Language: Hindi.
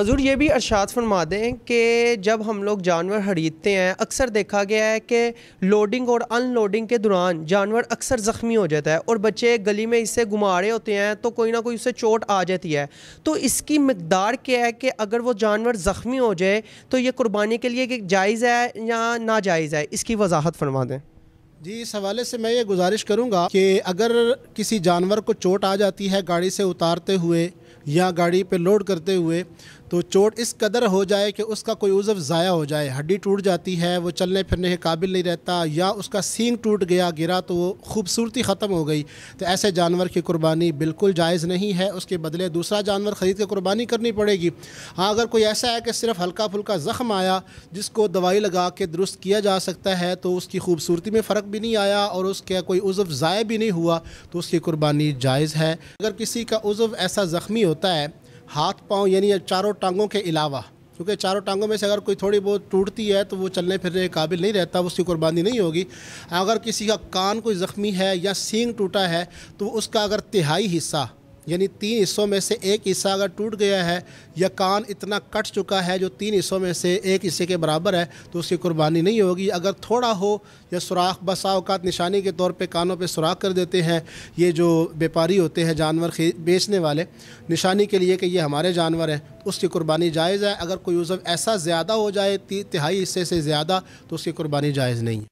हजूर ये भी अर्शात फरमा दें कि जब हम लोग जानवर खरीदते हैं अक्सर देखा गया है कि लोडिंग और अनलोडिंग के दौरान जानवर अक्सर ज़ख्मी हो जाता है और बच्चे गली में इससे घुमा रहे होते हैं तो कोई ना कोई उससे चोट आ जाती है तो इसकी मकदार क्या है कि अगर वो जानवर ज़ख्मी हो जाए तो ये कुर्बानी के लिए जायज़ है या नाजायज़ है इसकी वजाहत फरमा दें जी इस हवाले से मैं ये गुजारिश करूँगा कि अगर किसी जानवर को चोट आ जाती है गाड़ी से उतारते हुए या गाड़ी पे लोड करते हुए तो चोट इस कदर हो जाए कि उसका कोई उज़व ज़ाया हो जाए हड्डी टूट जाती है वो चलने फिरने के काबिल नहीं रहता या उसका सींग टूट गया गिरा तो वो खूबसूरती ख़त्म हो गई तो ऐसे जानवर की कुर्बानी बिल्कुल जायज़ नहीं है उसके बदले दूसरा जानवर ख़रीद के कुर्बानी करनी पड़ेगी हाँ अगर कोई ऐसा है कि सिर्फ हल्का फुल्का ज़ख्म आया जिसको दवाई लगा के दुरुस्त किया जा सकता है तो उसकी खूबसूरती में फ़र्क भी नहीं आया और उसका कोई उज़व ज़ाय भी नहीं हुआ तो उसकी कुर्बानी जायज़ है अगर किसी का उज़व ऐसा ज़ख्मी होता है हाथ पाँव यानी चारों टांगों के अलावा क्योंकि चारों टांगों में से अगर कोई थोड़ी बहुत टूटती है तो वो चलने फिरने के काबिल नहीं रहता उसकी कुर्बानी नहीं होगी अगर किसी का कान कोई ज़ख्मी है या सींग टूटा है तो उसका अगर तिहाई हिस्सा यानी तीन हिस्सों में से एक हिस्सा अगर टूट गया है या कान इतना कट चुका है जो तीन हिस्सों में से एक हिस्से के बराबर है तो उसकी कुर्बानी नहीं होगी अगर थोड़ा हो या सुराख बसा अवकात निशानी के तौर पे कानों पे सुराख कर देते हैं ये जो व्यापारी होते हैं जानवर बेचने वाले निशानी के लिए कि ये हमारे जानवर हैं उसकी कुर्बानी जायज़ है अगर कोई यूज़ ऐसा ज़्यादा हो जाए तिहाई हिस्से से ज़्यादा तो उसकी कुर्बानी जायज़ नहीं है